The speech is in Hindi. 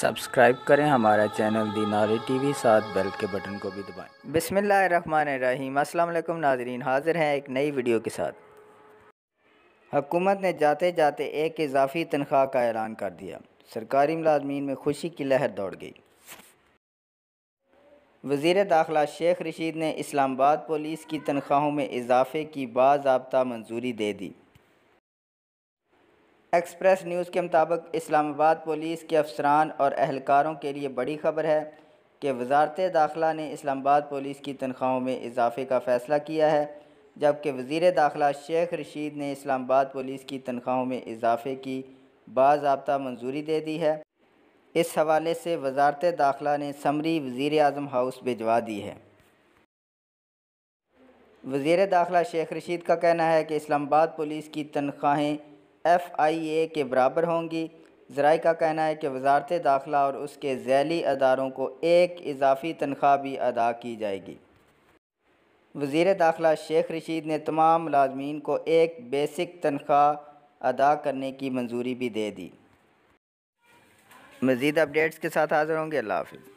सब्सक्राइब करें हमारा चैनल दी नारी टीवी साथ बेल के बटन को भी दबाएं बिसमीम अस्सलाम वालेकुम नाजरीन हाजिर हैं एक नई वीडियो के साथ हुकूमत ने जाते जाते एक इजाफी तनख्वाह का ऐलान कर दिया सरकारी मुलाजमीन में खुशी की लहर दौड़ गई वज़ी दाखिला शेख रशीद ने इस्लामाबाद पुलिस की तनख्वाहों में इजाफे की बाबा मंजूरी दे दी एक्सप्रेस न्यूज़ के मुताबिक इस्लामाबाद पुलिस के अफसरान और अहलकारों के लिए बड़ी खबर है कि वजारत दाखिला ने इस्लामाबाद पुलिस की तनख्वाहों में इजाफे का फ़ैसला किया है जबकि वज़ी दाखिला शेख रशीद ने इस्लामाबाद पुलिस की तनख्वाहों में इजाफे की बाबा मंजूरी दे दी है इस हवाले से वजारत दाखिला ने समरी वज़ी अजम हाउस भिजवा दी है वजीर दाखिला शेख रशीद का कहना है कि इस्लामाबाद पुलिस की तनख्वाहें एफ़ आई ए के बराबर होंगी जराए का कहना है कि वजारत दाखिला और उसके झैली अदारों को एक इजाफी तनख्वाह भी अदा की जाएगी वजीर दाखिला शेख रशीद ने तमाम मुलाजमीन को एक बेसिक तनख्वाह अदा करने की मंजूरी भी दे दी मज़ीद अपडेट्स के साथ हाज़िर होंगे अल्लाह हाफिज़